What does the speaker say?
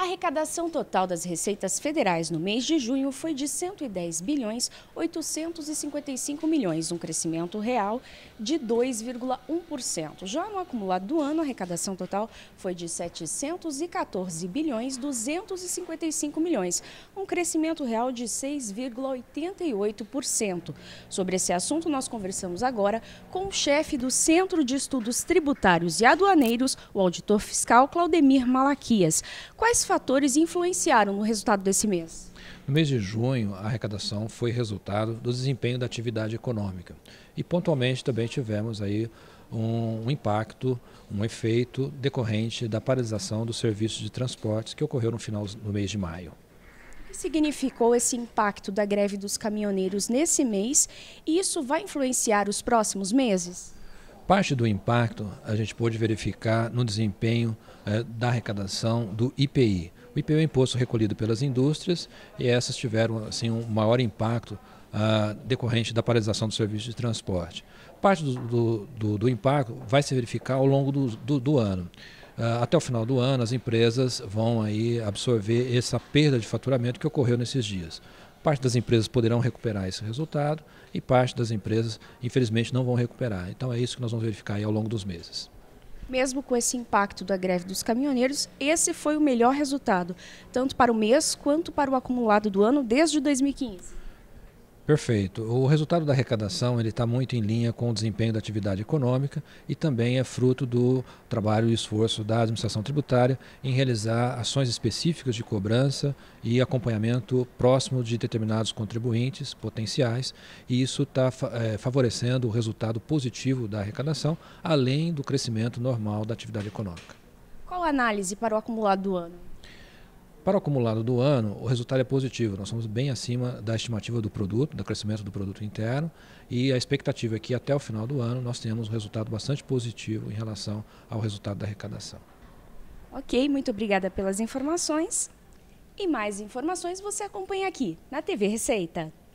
A arrecadação total das receitas federais no mês de junho foi de 110 bilhões 855 milhões, um crescimento real de 2,1%. Já no acumulado do ano, a arrecadação total foi de 714 bilhões 255 milhões, um crescimento real de 6,88%. Sobre esse assunto, nós conversamos agora com o chefe do Centro de Estudos Tributários e Aduaneiros, o auditor fiscal Claudemir Malaquias. Quais fatores influenciaram no resultado desse mês? No mês de junho, a arrecadação foi resultado do desempenho da atividade econômica. E pontualmente também tivemos aí um, um, impacto, um efeito decorrente da paralisação dos serviços de transportes que ocorreu no final do mês de maio. O que significou esse impacto da greve dos caminhoneiros nesse mês e isso vai influenciar os próximos meses? Parte do impacto a gente pôde verificar no desempenho eh, da arrecadação do IPI. O IPI é o imposto recolhido pelas indústrias e essas tiveram assim, um maior impacto ah, decorrente da paralisação do serviço de transporte. Parte do, do, do, do impacto vai se verificar ao longo do, do ano ah, até o final do ano as empresas vão aí absorver essa perda de faturamento que ocorreu nesses dias. Parte das empresas poderão recuperar esse resultado e parte das empresas, infelizmente, não vão recuperar. Então é isso que nós vamos verificar ao longo dos meses. Mesmo com esse impacto da greve dos caminhoneiros, esse foi o melhor resultado, tanto para o mês quanto para o acumulado do ano desde 2015. Perfeito. O resultado da arrecadação ele está muito em linha com o desempenho da atividade econômica e também é fruto do trabalho e esforço da administração tributária em realizar ações específicas de cobrança e acompanhamento próximo de determinados contribuintes potenciais e isso está é, favorecendo o resultado positivo da arrecadação, além do crescimento normal da atividade econômica. Qual a análise para o acumulado do ano? Para o acumulado do ano, o resultado é positivo. Nós somos bem acima da estimativa do produto, do crescimento do produto interno, e a expectativa é que até o final do ano nós tenhamos um resultado bastante positivo em relação ao resultado da arrecadação. Ok, muito obrigada pelas informações. E mais informações você acompanha aqui na TV Receita.